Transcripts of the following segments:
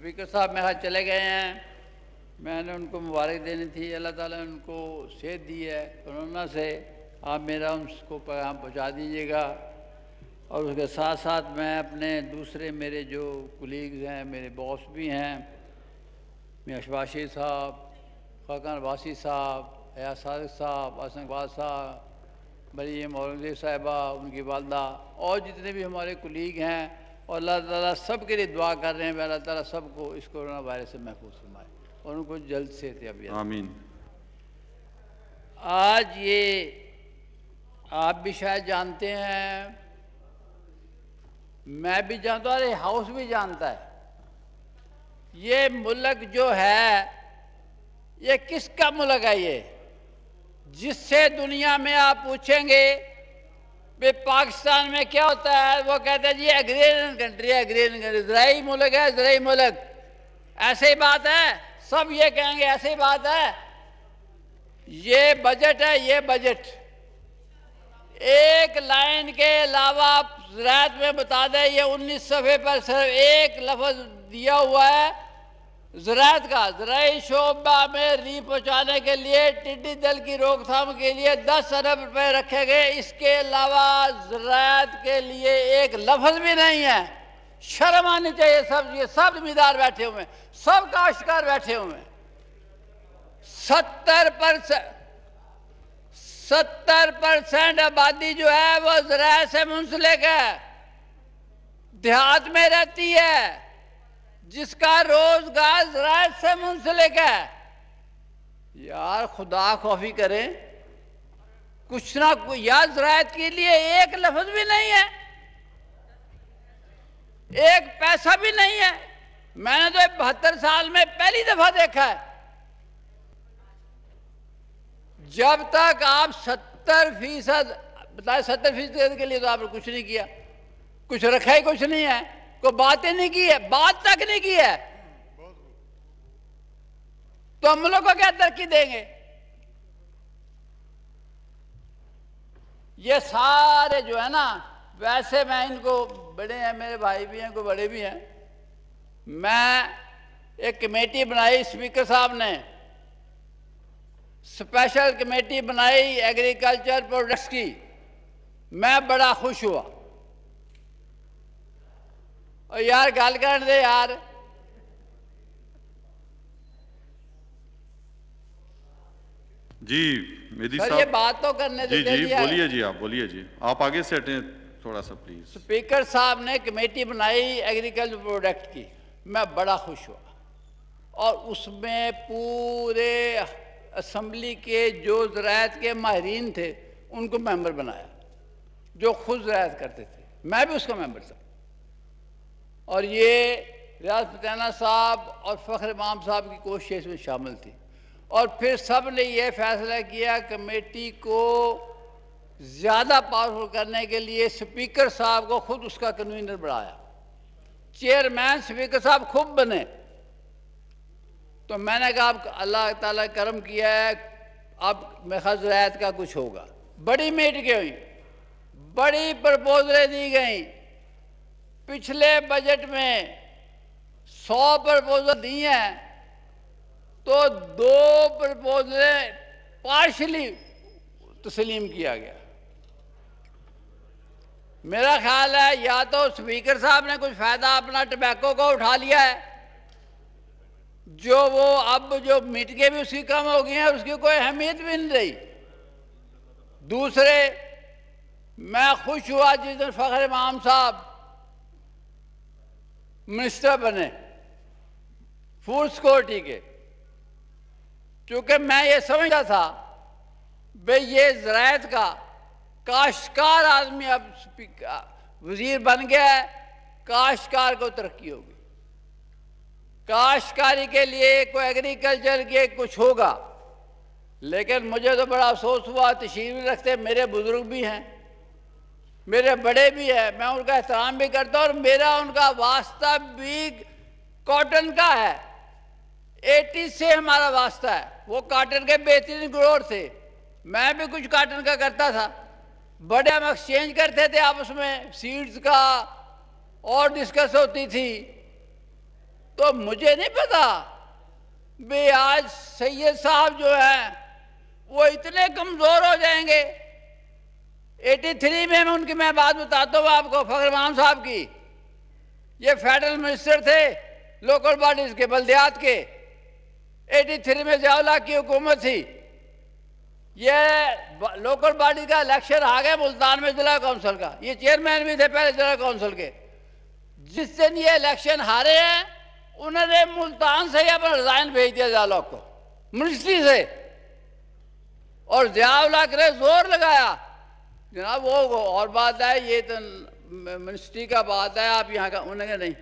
speaker साहब मेरा चले गए हैं मैंने उनको मुबारक देनी थी अल्लाह ताला ने उनको सेहत दी है कोरोना से आप मेरा उसको पैगाम पहुँचा दीजिएगा और उसके साथ साथ मैं अपने दूसरे मेरे जो कुलीग्स हैं मेरे बॉस भी हैं मियाशबाशी साहब खाकान वासी साहब अया सादक साहब आशंकवाद साहब मरीम औरंगजेब साहिबा उनकी वालदा और जितने भी हमारे कुलीग हैं और अल्लाह ताला सब के लिए दुआ कर रहे हैं अल्लाह ताला सबको इस कोरोना वायरस से महफूज फरमाए और उनको जल्द से आमीन आज ये आप भी शायद जानते हैं मैं भी जानता हूँ अरे हाउस भी जानता है ये मुल्क जो है ये किसका मुल्क है ये जिससे दुनिया में आप पूछेंगे पाकिस्तान में क्या होता है वो कहते हैं जी एग्रेरियन कंट्री है कंट्री जराई मुल्क है जराई मुल्क ऐसे ही बात है सब ये कहेंगे ऐसे ही बात है ये बजट है ये बजट एक लाइन के अलावा आप में बता दें ये उन्नीस सफ़े पर सिर्फ एक लफज दिया हुआ है ज़रात का ज़राई शोबा में री पहुँचाने के लिए टिड्डी दल की रोकथाम के लिए दस अरब रुपए रखे गए इसके अलावा ज़रात के लिए एक लफज भी नहीं है शर्म आनी चाहिए सब ये सब जिम्मेदार बैठे हुए हैं सब काश्तकार बैठे हुए हैं सत्तर परसेंट सत्तर परसेंट आबादी जो है वो जरा से मुंसलिक है देहात में रहती है जिसका रोजगार जरायत से मुंसलिक है यार खुदा खौफी करें कुछ ना कुछ या जरायत के लिए एक लफ्ज भी नहीं है एक पैसा भी नहीं है मैंने तो बहत्तर साल में पहली दफा देखा है जब तक आप सत्तर फीसद बताए सत्तर फीसद के लिए तो आपने कुछ नहीं किया कुछ रखा ही कुछ नहीं है को बातें नहीं की है बात तक नहीं की है तो हम लोग को क्या तरक्की देंगे ये सारे जो है ना वैसे मैं इनको बड़े हैं मेरे भाई भी हैं को बड़े भी हैं मैं एक कमेटी बनाई स्पीकर साहब ने स्पेशल कमेटी बनाई एग्रीकल्चर प्रोडक्ट्स की मैं बड़ा खुश हुआ और यार गल कर दे यार जी मेरी ये बात तो करने जी तो जी बोलिए जी आप बोलिए जी आप आगे से हटें थोड़ा सा प्लीज स्पीकर साहब ने कमेटी बनाई एग्रीकल्चर प्रोडक्ट की मैं बड़ा खुश हुआ और उसमें पूरे असम्बली के जो ज़रात के माहरीन थे उनको मेंबर बनाया जो खुद ज़रात करते थे मैं भी उसका मेंबर था और ये रियाज फताना साहब और फ़ख्र इमाम साहब की कोशिश इसमें शामिल थी और फिर सब ने यह फैसला किया कमेटी को ज़्यादा पावरफुल करने के लिए स्पीकर साहब को खुद उसका कन्वीनर बढ़ाया चेयरमैन स्पीकर साहब खुद बने तो मैंने कहा आप अल्लाह ताला करम किया है अब मेखज रायत का कुछ होगा बड़ी मीट हुई बड़ी प्रपोजलें दी गई पिछले बजट में सौ प्रपोजल दी हैं तो दो प्रपोजलें पार्शली तस्लीम किया गया मेरा ख्याल है या तो स्पीकर साहब ने कुछ फ़ायदा अपना टबैको का उठा लिया है जो वो अब जो मिटके भी उसकी कम हो गई हैं उसकी कोई अहमियत भी नहीं रही दूसरे मैं खुश हुआ जिस दिन फ़खर इमाम साहब मिनिस्टर बने फूड सिक्योरिटी के क्योंकि मैं ये समझता था भाई ये ज़रात का काश्तकार आदमी अब वजीर बन गया है काश्तकार को तरक्की होगी काश्तकारी के लिए कोई एग्रीकल्चर के कुछ होगा लेकिन मुझे तो बड़ा अफसोस हुआ तशीर भी रखते मेरे बुजुर्ग भी हैं मेरे बड़े भी है मैं उनका एहतराम भी करता हूँ और मेरा उनका वास्ता भी कॉटन का है एटी से हमारा वास्ता है वो काटन के बेहतरीन ग्रोर थे मैं भी कुछ काटन का करता था बड़े हम एक्सचेंज करते थे आपस में सीड्स का और डिस्कस होती थी तो मुझे नहीं पता भी आज सैयद साहब जो हैं वो इतने कमज़ोर हो जाएंगे 83 में मैं उनकी मैं बात बताता हूँ आपको फखरमान साहब की ये फेडरल मिनिस्टर थे लोकल बॉडीज के बल्दियात के 83 में जयाला की हुकूमत थी ये लोकल बॉडी का इलेक्शन आ गया मुल्तान में जिला काउंसिल का ये चेयरमैन भी थे पहले जिला काउंसिल के जिस दिन ये इलेक्शन हारे हैं उन्होंने मुल्तान से ही अपना रिजाइन भेज दिया जयालॉक को मिनिस्ट्री से और जयाला के जोर लगाया जनाब वो, वो और बात है ये तो मिनिस्ट्री का बात है आप यहाँ का उन्होंने नहीं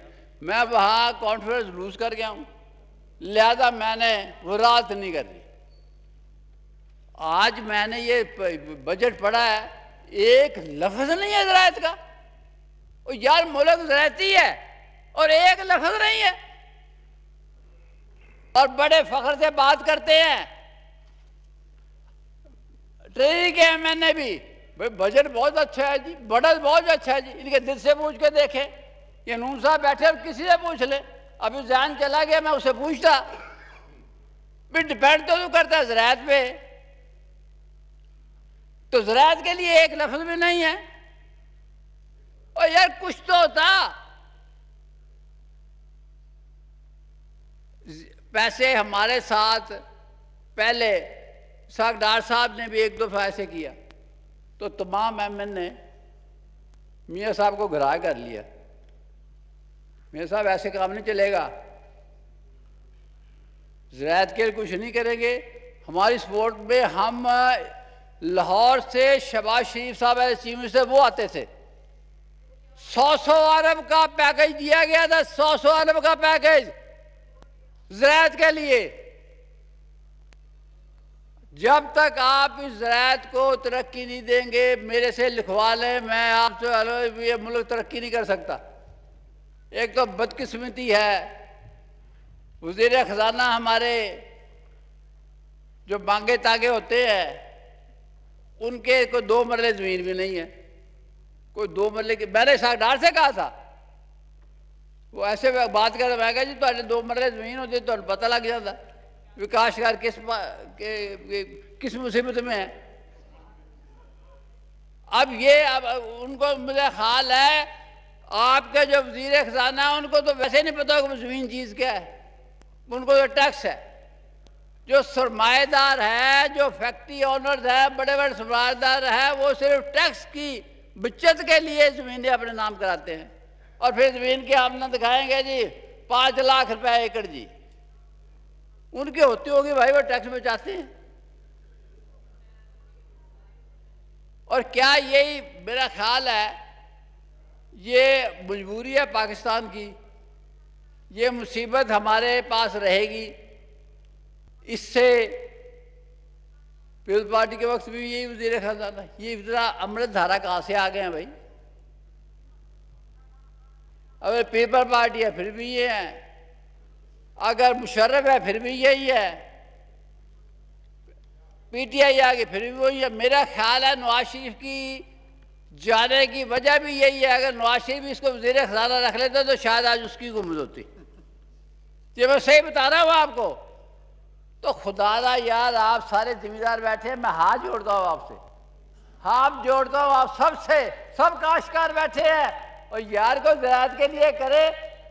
मैं वहाँ कॉन्फ्रेंस लूज कर गया हूँ लिहाजा मैंने वो रात नहीं कर दी आज मैंने ये बजट पढ़ा है एक लफज नहीं है जरायत का और यार मुल्क जरायती है और एक लफज नहीं है और बड़े फख्र से बात करते हैं ट्रेनिंग के एम एन ए भी भाई बजट बहुत अच्छा है जी बजट बहुत अच्छा है जी इनके दिल से पूछ के देखें ये नून साहब बैठे किसी से पूछ ले अभी जान चला गया मैं उसे पूछता भी डिपेंड तो तू करता ज़रात पे तो ज़रात के लिए एक लफ्ज भी नहीं है और यार कुछ तो होता पैसे हमारे साथ पहले सरदार साहब ने भी एक दो फैसे किया तो तमाम एम एन ने मियाँ साहब को घरा कर लिया मियाँ साहब ऐसे काम नहीं चलेगा जरायत के कुछ नहीं करेंगे हमारी सपोर्ट में हम लाहौर से शबाज शरीफ साहब एज चीफ मिनिस्टर वो आते थे सौ सौ अरब का पैकेज दिया गया था सौ सौ अरब का पैकेज जरायत के लिए जब तक आप इस ज़रात को तरक्की नहीं देंगे मेरे से लिखवा लें मैं आपसे ये मुल्क तरक्की नहीं कर सकता एक तो बदकिस्मती है वजीर ख़जाना हमारे जो मांगे तागे होते हैं उनके कोई दो मरले ज़मीन भी नहीं है कोई दो मरले की मैंने डार से कहा था वो ऐसे बात कर मैं कहा जी तो दो मरले ज़मीन होती तो पता लग जाता विकास कार किस के, के, किस मुसीबत में है अब ये अब उनको मुझे ख्याल है आपके जो वजीर खजाना है उनको तो वैसे नहीं पता कि जमीन चीज़ क्या है उनको जो टैक्स है जो सरमाएदार है जो फैक्ट्री ऑनर्स है बड़े बड़े सरमाएदार है वो सिर्फ टैक्स की बचत के लिए जमीन अपने नाम कराते हैं और फिर ज़मीन के आमना दिखाएंगे जी पाँच लाख रुपए एकड़ जी उनके होते होगी भाई वो टैक्स बचाते हैं और क्या यही मेरा ख्याल है ये मजबूरी है पाकिस्तान की ये मुसीबत हमारे पास रहेगी इससे पीपल्स पार्टी के वक्त भी यही वजीर खानदान था ये इतना अमृत धारा कहाँ से आ गए हैं भाई अब पीपल पार्टी है फिर भी ये है अगर मुशर्रफ है फिर भी यही है पी टी आई आगे फिर भी वही है मेरा ख्याल है नवाज शरीफ की जाने की वजह भी यही है अगर नवाज शरीफ इसको वजीर खजाना रख लेता तो शायद आज उसकी गुमज होती ये मैं सही बता रहा हूँ आपको तो खुदा ना यार आप सारे जिम्मेदार बैठे हैं मैं हाथ जोड़ता हूँ आपसे हाथ जोड़ता हूँ आप सबसे सब, सब काश्तकार बैठे हैं और यार को जरात के लिए करे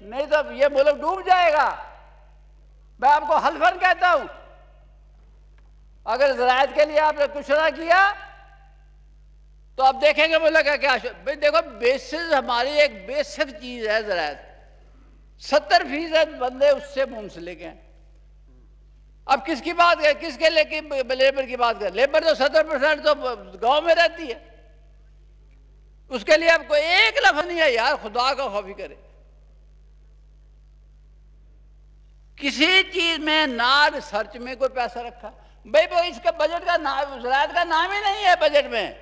नहीं तो ये मुल्क डूब जाएगा मैं आपको हलफन कहता हूं अगर जरायत के लिए आपने कुछ ना किया तो आप देखेंगे मुल्ला का क्या भाई देखो बेसिस हमारी एक बेसिक चीज है जरायत सत्तर फीसद बंदे उससे मुंसलिक हैं अब किसकी बात कर किसके लेके लेबर की बात कर लेबर तो सत्तर परसेंट तो गांव में रहती है उसके लिए आपको एक लफ नहीं है यार खुदा का खौफी करे किसी चीज में ना रिसर्च में कोई पैसा रखा भाई वो इसका बजट का नाम जरात का नाम ही नहीं है बजट में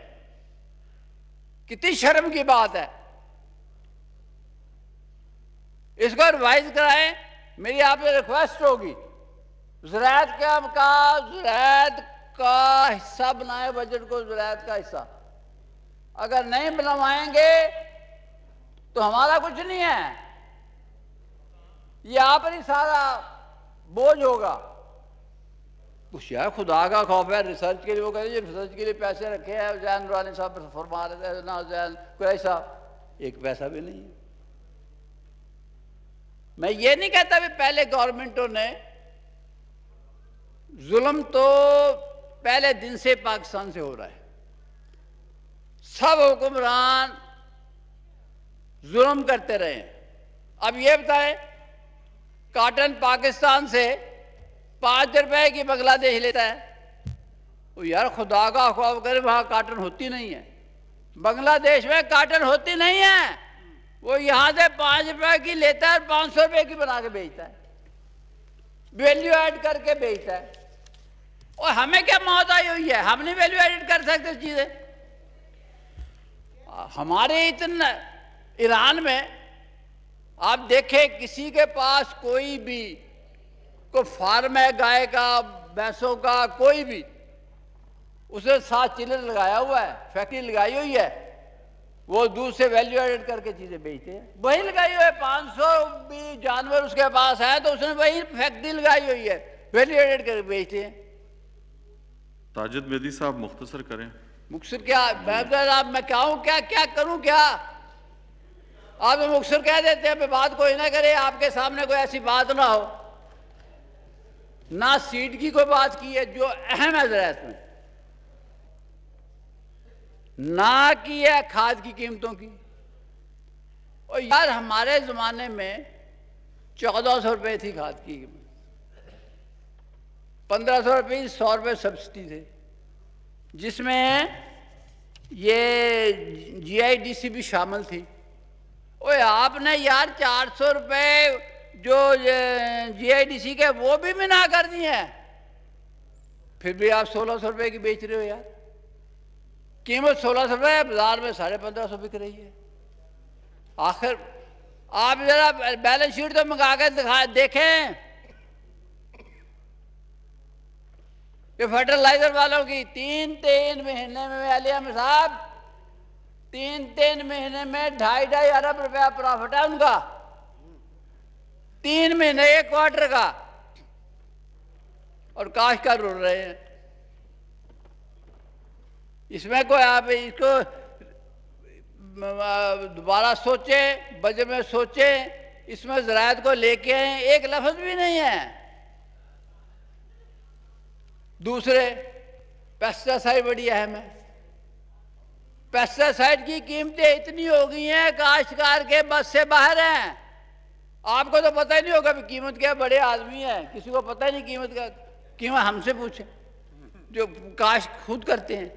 कितनी शर्म की बात है इसको रिवाइज कराएं मेरी आपसे रिक्वेस्ट होगी जरात का का जरात का हिस्सा बनाए बजट को जरात का हिस्सा अगर नहीं बनवाएंगे तो हमारा कुछ नहीं है ये आप ही सारा बोझ होगा कुछ तो यार खुदा का खौफ है रिसर्च के लिए वो हैं रिसर्च के लिए पैसे रखे हैं जैन रानी साहब फरमा रहे थे ना जैन कुरैश साहब एक पैसा भी नहीं मैं ये नहीं कहता भी पहले गवर्नमेंटों ने जुल्म तो पहले दिन से पाकिस्तान से हो रहा है सब हुक्मरान जुल्म करते रहे अब ये बताएं कॉटन पाकिस्तान से पाँच रुपए की बांग्लादेश लेता है वो यार खुदा का ख्वाब करे वहाँ काटन होती नहीं है बांग्लादेश में काटन होती नहीं है वो यहाँ से पाँच रुपए की लेता है पाँच सौ रुपये की बना के बेचता है वैल्यू ऐड करके बेचता है और हमें क्या मौत आई हुई है हम नहीं वैल्यू एडिट कर सकते चीज़ें हमारे इतना ईरान में आप देखें किसी के पास कोई भी को फार्म है गाय का भैंसों का कोई भी उसने साथ चिलर लगाया हुआ है फैक्ट्री लगाई हुई है वो दूर से वैल्यू एडेड करके चीज़ें बेचते हैं वही लगाई हुई है पांच सौ भी जानवर उसके पास है तो उसने वही फैक्ट्री लगाई हुई है वैल्यू एडेड करके बेचते हैं ताजिद मेदी साहब मुख्तसर करें मुख्तर क्या मैं आप मैं क्या हूँ क्या क्या करूं क्या आप हम तो अक्सर कह देते हैं बात कोई ना करे आपके सामने कोई ऐसी बात ना हो ना सीट की कोई बात की है जो अहम है जरा इसमें ना की है खाद की कीमतों की और यार हमारे ज़माने में चौदह सौ रुपये थी खाद की कीमत पंद्रह सौ रुपये सौ रुपये सब्सिडी थे जिसमें ये जीआईडीसी भी शामिल थी ओए आपने यार चार सौ रुपये जो जीआईडीसी के वो भी मना कर दिए हैं फिर भी आप सोलह सौ रुपये की बेच रहे हो यार कीमत सोलह सौ रुपये बाजार में साढ़े पंद्रह सौ बिक रही है आखिर आप जरा बैलेंस शीट तो मंगा कर दिखा देखें ये फर्टिलाइजर वालों की तीन तीन महीने में अलिया मिसाब साहब तीन तीन महीने में ढाई ढाई अरब रुपया प्रॉफिट है उनका तीन महीने एक क्वार्टर का और कर उड़ रहे हैं इसमें कोई आप इसको दोबारा सोचे बजे में सोचे इसमें जरायत को लेके आए एक लफ्ज भी नहीं है दूसरे पेस्टिसाइड बड़ी बढ़िया है मैं पेस्टिसाइड की कीमतें इतनी हो गई हैं काश्तकार के बस से बाहर हैं आपको तो पता ही नहीं होगा कीमत क्या बड़े आदमी हैं किसी को पता ही नहीं कीमत का कीमत हमसे पूछे जो काश्त खुद करते हैं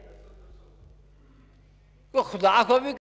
तो खुदा को भी